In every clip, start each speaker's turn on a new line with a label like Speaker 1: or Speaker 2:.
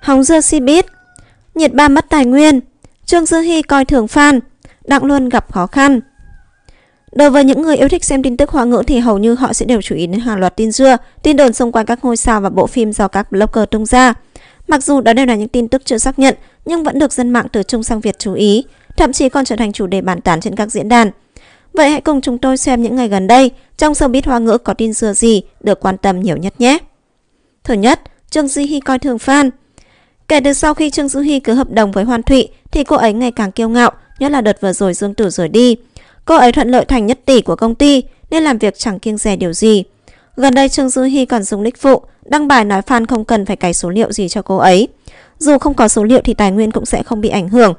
Speaker 1: Hóng dưa si bít Nhiệt ba mất tài nguyên Trương Dư hy coi thường fan Đặng luôn gặp khó khăn Đối với những người yêu thích xem tin tức hoa ngữ thì hầu như họ sẽ đều chú ý đến hàng loạt tin dưa, tin đồn xung quanh các ngôi sao và bộ phim do các blogger tung ra. Mặc dù đó đều là những tin tức chưa xác nhận, nhưng vẫn được dân mạng từ Trung sang Việt chú ý, thậm chí còn trở thành chủ đề bàn tán trên các diễn đàn. Vậy hãy cùng chúng tôi xem những ngày gần đây trong showbiz hoa ngữ có tin dưa gì được quan tâm nhiều nhất nhé. Thứ nhất, Trương Di Hy coi thường fan. Kể từ sau khi Trương Dữ Hy cứ hợp đồng với Hoan Thụy thì cô ấy ngày càng kiêu ngạo, nhất là đợt vừa rồi Dương Tử rời đi. Cô ấy thuận lợi thành nhất tỷ của công ty nên làm việc chẳng kiêng dè điều gì. Gần đây Trương Dư hy còn dùng nick phụ, đăng bài nói fan không cần phải cài số liệu gì cho cô ấy. Dù không có số liệu thì tài nguyên cũng sẽ không bị ảnh hưởng.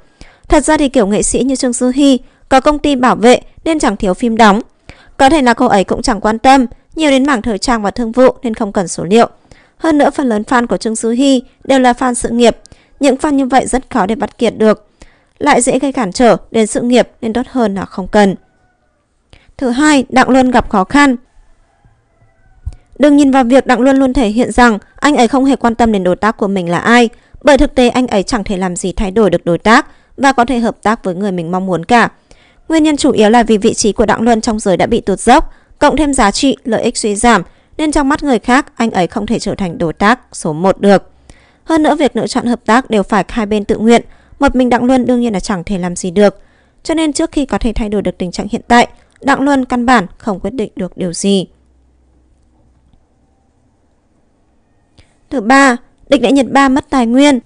Speaker 1: Thật ra thì kiểu nghệ sĩ như Trương Dư hy có công ty bảo vệ nên chẳng thiếu phim đóng. Có thể là cô ấy cũng chẳng quan tâm, nhiều đến mảng thời trang và thương vụ nên không cần số liệu. Hơn nữa phần lớn fan của Trương Sứ Hy đều là fan sự nghiệp. Những fan như vậy rất khó để bắt kiệt được. Lại dễ gây cản trở đến sự nghiệp nên tốt hơn là không cần. Thứ hai, Đặng Luân gặp khó khăn. Đừng nhìn vào việc Đặng Luân luôn thể hiện rằng anh ấy không hề quan tâm đến đối tác của mình là ai, bởi thực tế anh ấy chẳng thể làm gì thay đổi được đối tác và có thể hợp tác với người mình mong muốn cả. Nguyên nhân chủ yếu là vì vị trí của Đặng Luân trong giới đã bị tụt dốc, cộng thêm giá trị, lợi ích suy giảm nên trong mắt người khác anh ấy không thể trở thành đối tác số 1 được. Hơn nữa việc lựa chọn hợp tác đều phải hai bên tự nguyện, một mình Đặng Luân đương nhiên là chẳng thể làm gì được. Cho nên trước khi có thể thay đổi được tình trạng hiện tại, Đặng Luân căn bản không quyết định được điều gì. Thứ ba, địch đại Nhật Ba mất tài nguyên.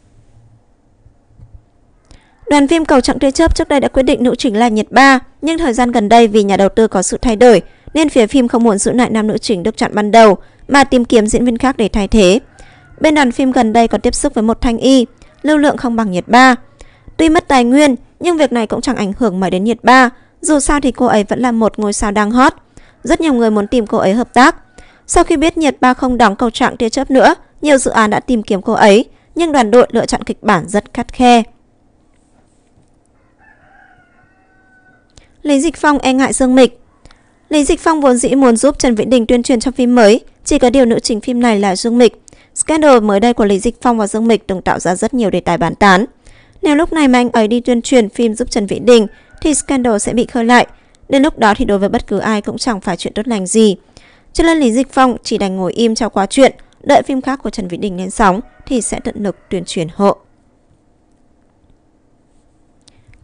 Speaker 1: Đoàn phim Cầu trạng Tia Chớp trước đây đã quyết định nữ chính là Nhiệt Ba, nhưng thời gian gần đây vì nhà đầu tư có sự thay đổi nên phía phim không muốn giữ lại nam nữ chính được chọn ban đầu mà tìm kiếm diễn viên khác để thay thế. Bên đoàn phim gần đây có tiếp xúc với một thanh y, lưu lượng không bằng Nhiệt Ba. Tuy mất tài nguyên, nhưng việc này cũng chẳng ảnh hưởng mấy đến Nhiệt Ba, dù sao thì cô ấy vẫn là một ngôi sao đang hot. Rất nhiều người muốn tìm cô ấy hợp tác. Sau khi biết Nhiệt Ba không đóng cầu trạng tia chớp nữa, nhiều dự án đã tìm kiếm cô ấy, nhưng đoàn đội lựa chọn kịch bản rất khắt khe. Lý Dịch Phong e ngại Dương Mịch Lý Dịch Phong vốn dĩ muốn giúp Trần Vĩnh Đình tuyên truyền trong phim mới Chỉ có điều nữ chính phim này là Dương Mịch Scandal mới đây của Lý Dịch Phong và Dương Mịch từng tạo ra rất nhiều đề tài bàn tán Nếu lúc này mà anh ấy đi tuyên truyền phim giúp Trần Vĩnh Đình Thì Scandal sẽ bị khơi lại Đến lúc đó thì đối với bất cứ ai cũng chẳng phải chuyện tốt lành gì Cho nên Lý Dịch Phong chỉ đành ngồi im cho quá chuyện Đợi phim khác của Trần Vĩnh Đình lên sóng Thì sẽ tận lực tuyên truyền hộ